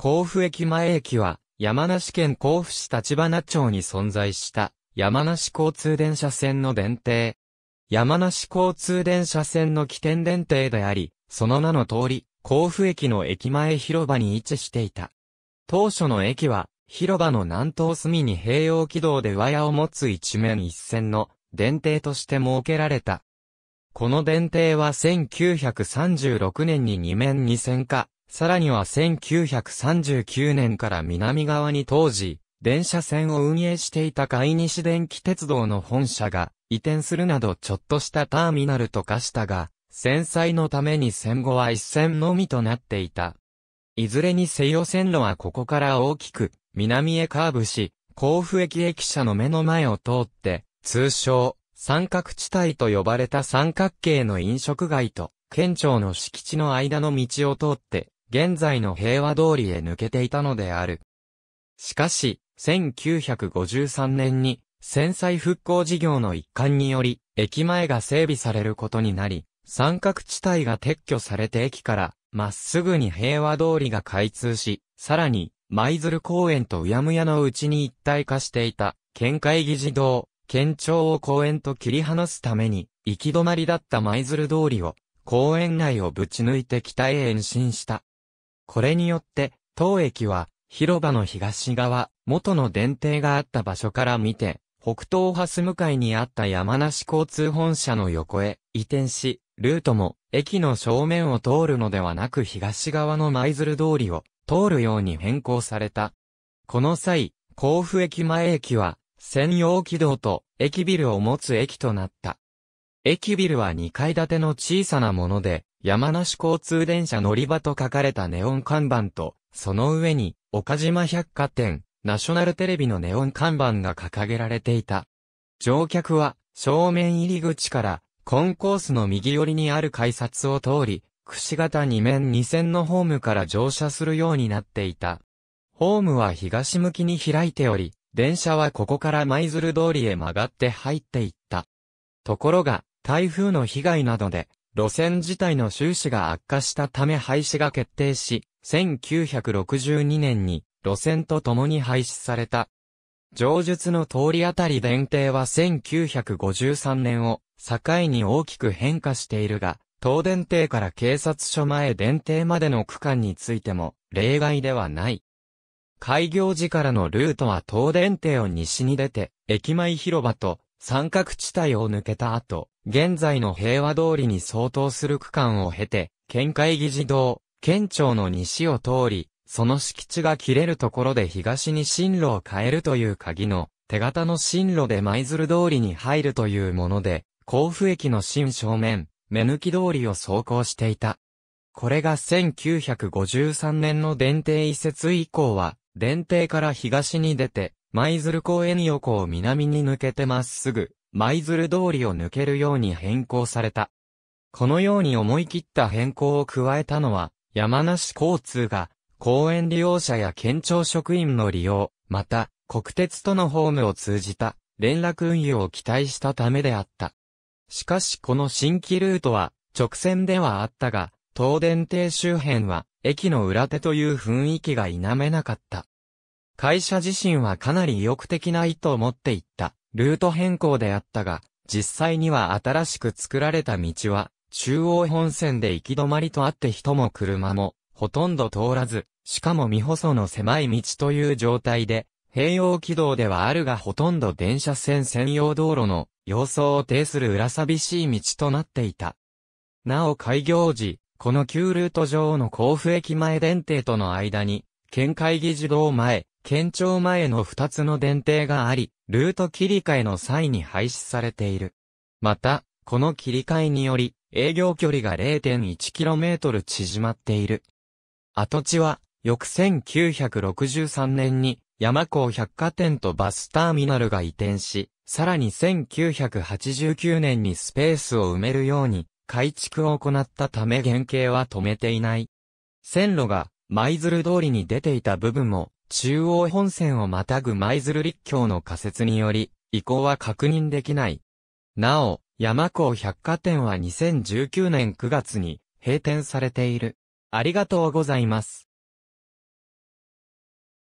甲府駅前駅は、山梨県甲府市立花町に存在した、山梨交通電車線の電停。山梨交通電車線の起点電停であり、その名の通り、甲府駅の駅前広場に位置していた。当初の駅は、広場の南東隅に併用軌道で和屋を持つ一面一線の電停として設けられた。この電停は1936年に2面2線化、さらには1939年から南側に当時、電車線を運営していた海西電気鉄道の本社が移転するなどちょっとしたターミナルと化したが、戦災のために戦後は一線のみとなっていた。いずれにせよ線路はここから大きく南へカーブし、甲府駅駅舎の目の前を通って、通称、三角地帯と呼ばれた三角形の飲食街と、県庁の敷地の間の道を通って、現在の平和通りへ抜けていたのである。しかし、1953年に、戦災復興事業の一環により、駅前が整備されることになり、三角地帯が撤去されて駅から、まっすぐに平和通りが開通し、さらに、舞鶴公園とうやむやのうちに一体化していた、県会議事堂、県庁を公園と切り離すために、行き止まりだった舞鶴通りを、公園内をぶち抜いて北へ延伸した。これによって、当駅は、広場の東側、元の電停があった場所から見て、北東端向かいにあった山梨交通本社の横へ移転し、ルートも駅の正面を通るのではなく東側の舞鶴通りを通るように変更された。この際、甲府駅前駅は専用軌道と駅ビルを持つ駅となった。駅ビルは2階建ての小さなもので、山梨交通電車乗り場と書かれたネオン看板と、その上に、岡島百貨店、ナショナルテレビのネオン看板が掲げられていた。乗客は、正面入り口から、コンコースの右寄りにある改札を通り、くし形2面2線のホームから乗車するようになっていた。ホームは東向きに開いており、電車はここから舞鶴通りへ曲がって入っていった。ところが、台風の被害などで、路線自体の収支が悪化したため廃止が決定し、1962年に路線と共に廃止された。上述の通りあたり電停は1953年を境に大きく変化しているが、東電停から警察署前電停までの区間についても例外ではない。開業時からのルートは東電停を西に出て、駅前広場と三角地帯を抜けた後、現在の平和通りに相当する区間を経て、県会議事堂、県庁の西を通り、その敷地が切れるところで東に進路を変えるという鍵の、手形の進路で舞鶴通りに入るというもので、甲府駅の新正面、目抜き通りを走行していた。これが1953年の電停移設以降は、電停から東に出て、舞鶴公園横を南に抜けてまっすぐ、舞鶴通りを抜けるように変更された。このように思い切った変更を加えたのは、山梨交通が、公園利用者や県庁職員の利用、また、国鉄とのホームを通じた、連絡運用を期待したためであった。しかしこの新規ルートは、直線ではあったが、東電停周辺は、駅の裏手という雰囲気が否めなかった。会社自身はかなり意欲的な意図を持っていった、ルート変更であったが、実際には新しく作られた道は、中央本線で行き止まりとあって人も車も、ほとんど通らず、しかも未舗装の狭い道という状態で、併用軌道ではあるがほとんど電車線専用道路の様相を呈する裏寂しい道となっていた。なお開業時、この旧ルート上の甲府駅前電停との間に、県会議事堂前、県庁前の2つの電停があり、ルート切り替えの際に廃止されている。また、この切り替えにより、営業距離が 0.1km 縮まっている。跡地は、翌1963年に、山港百貨店とバスターミナルが移転し、さらに1989年にスペースを埋めるように、改築を行ったため原型は止めていない。線路が、舞鶴通りに出ていた部分も、中央本線をまたぐ舞鶴立教の仮説により、移行は確認できない。なお、山港百貨店は2019年9月に閉店されている。ありがとうございます。